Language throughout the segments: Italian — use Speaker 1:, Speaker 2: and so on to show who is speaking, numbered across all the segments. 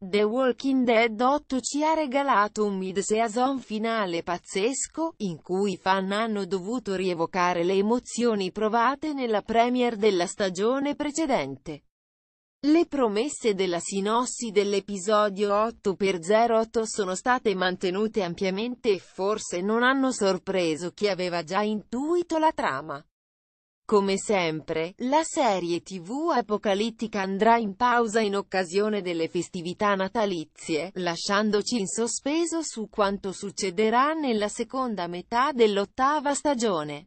Speaker 1: The Walking Dead 8 ci ha regalato un mid-season finale pazzesco, in cui i fan hanno dovuto rievocare le emozioni provate nella premiere della stagione precedente. Le promesse della sinossi dell'episodio 8x08 sono state mantenute ampiamente e forse non hanno sorpreso chi aveva già intuito la trama. Come sempre, la serie tv apocalittica andrà in pausa in occasione delle festività natalizie, lasciandoci in sospeso su quanto succederà nella seconda metà dell'ottava stagione.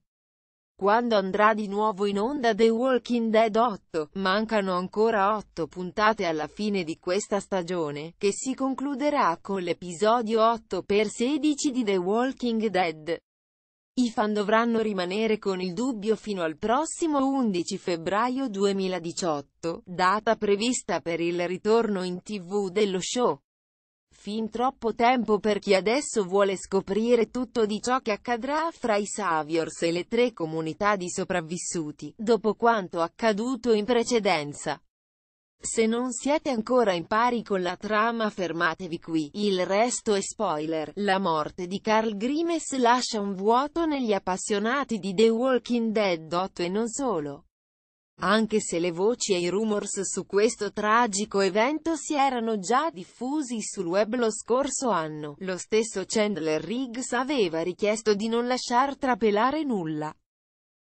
Speaker 1: Quando andrà di nuovo in onda The Walking Dead 8, mancano ancora 8 puntate alla fine di questa stagione, che si concluderà con l'episodio 8x16 di The Walking Dead. I fan dovranno rimanere con il dubbio fino al prossimo 11 febbraio 2018, data prevista per il ritorno in tv dello show. Fin troppo tempo per chi adesso vuole scoprire tutto di ciò che accadrà fra i Saviors e le tre comunità di sopravvissuti, dopo quanto accaduto in precedenza. Se non siete ancora in pari con la trama fermatevi qui, il resto è spoiler. La morte di Carl Grimes lascia un vuoto negli appassionati di The Walking Dead e non solo. Anche se le voci e i rumors su questo tragico evento si erano già diffusi sul web lo scorso anno, lo stesso Chandler Riggs aveva richiesto di non lasciar trapelare nulla.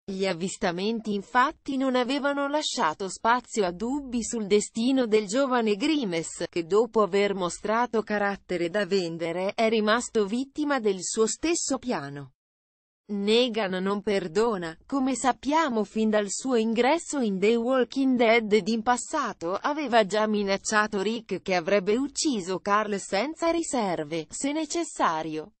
Speaker 1: Gli avvistamenti infatti non avevano lasciato spazio a dubbi sul destino del giovane Grimes, che dopo aver mostrato carattere da vendere, è rimasto vittima del suo stesso piano. Negan non perdona, come sappiamo fin dal suo ingresso in The Walking Dead ed in passato aveva già minacciato Rick che avrebbe ucciso Carl senza riserve, se necessario.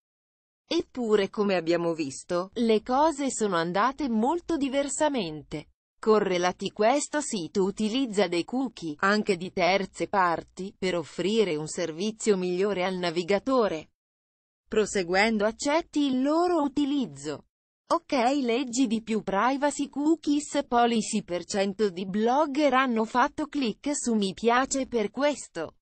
Speaker 1: Eppure come abbiamo visto, le cose sono andate molto diversamente. Correlati questo sito utilizza dei cookie, anche di terze parti, per offrire un servizio migliore al navigatore. Proseguendo accetti il loro utilizzo. Ok leggi di più privacy cookies policy per cento di blogger hanno fatto clic su mi piace per questo.